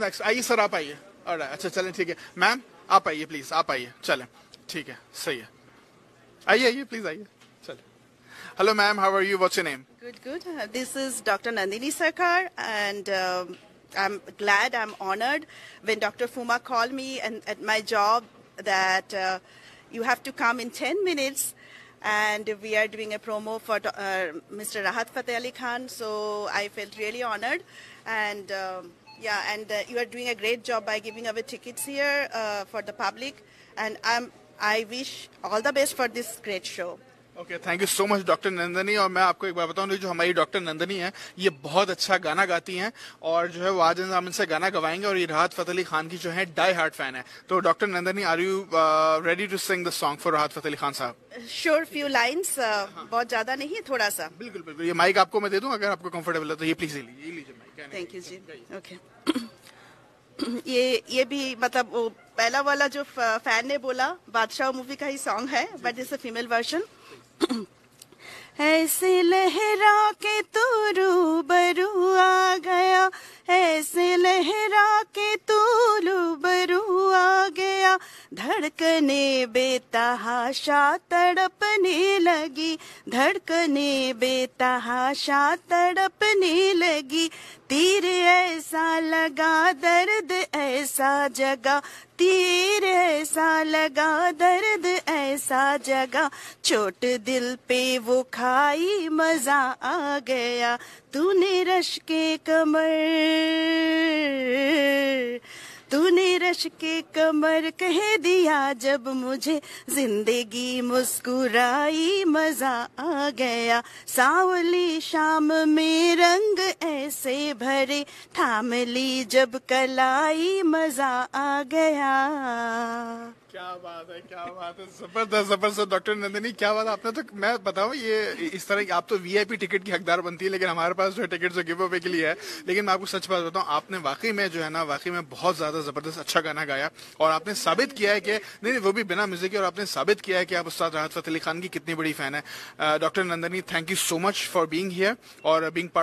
Next आइए sir आप आइए और अच्छा चलें ठीक है मैम आप आइए प्लीज आप आइए चलें ठीक है सही है आइए आइए प्लीज आइए चलें hello ma'am how are you what's your name good good this is doctor Nandini Sarkar and I'm glad, I'm honored when Dr. Fuma called me and at my job that uh, you have to come in 10 minutes and we are doing a promo for uh, Mr. Rahat Fateh Ali Khan. So I felt really honored, and um, yeah, and uh, you are doing a great job by giving away tickets here uh, for the public, and I'm, um, I wish all the best for this great show. Okay thank you so much doctor Nandini और मैं आपको एक बार बताऊं जो हमारी doctor Nandini है ये बहुत अच्छा गाना गाती हैं और जो है वाजन आज हम इनसे गाना गवाएंगे और ये राहत फतेह अली खान की जो है डाई हार्ट फैन है तो doctor Nandini are you ready to sing the song for Rahat Fateh Ali Khan साहब श्योर फ्यू लाइन्स बहुत ज्यादा नहीं है थोड़ा सा बिल्कुल बिल्कुल ये माइक आपको मैं दे दूँ अगर आपको कम्फर्टेबल है तो ये प्लीज ले लीजिए थैंक यू जी ओके ये ये भी मतलब पहला वाला जो फैन ने बोला बादशाह मूवी का ही सॉन्ग है but is a female version ऐसे लहरा के तू रू बरू आ गया गया धड़कने बेतहाशा तड़पने लगी धड़कने बेतहाशा तड़पने लगी तीर ऐसा लगा दर्द ऐसा जगा तीर ऐसा लगा दर्द ऐसा जगा चोट दिल पे वो खाई मजा आ गया तूने रश के कमर तूने कश के कमर कह दिया जब मुझे जिंदगी मुस्कुराई मजा आ गया सावली शाम में रंग ऐसे भरे थाम ली जब कलाई मजा आ गया क्या बात है क्या बात है जबरदस्त जबरदस्त डॉक्टर नंदिनी क्या बात आपने तो मैं बताऊं ये इस तरह की आप तो वीआईपी टिकट की हकदार बनती है लेकिन हमारे पास जो है टिकट जो गिव अवे के लिए है लेकिन मैं आपको सच बात बताऊँ आपने वाकई में जो है ना वाकई में बहुत ज्यादा जबरदस्त अच्छा गाना गाया और आपने साबित किया है कि नहीं वो भी बिना म्यूजिक और आपने साबित किया है कि आप उस्ताद राहत फतेह अली खान की कितनी बड़ी फैन है doctor Nandini thank you so much for being here और बींग पार्ट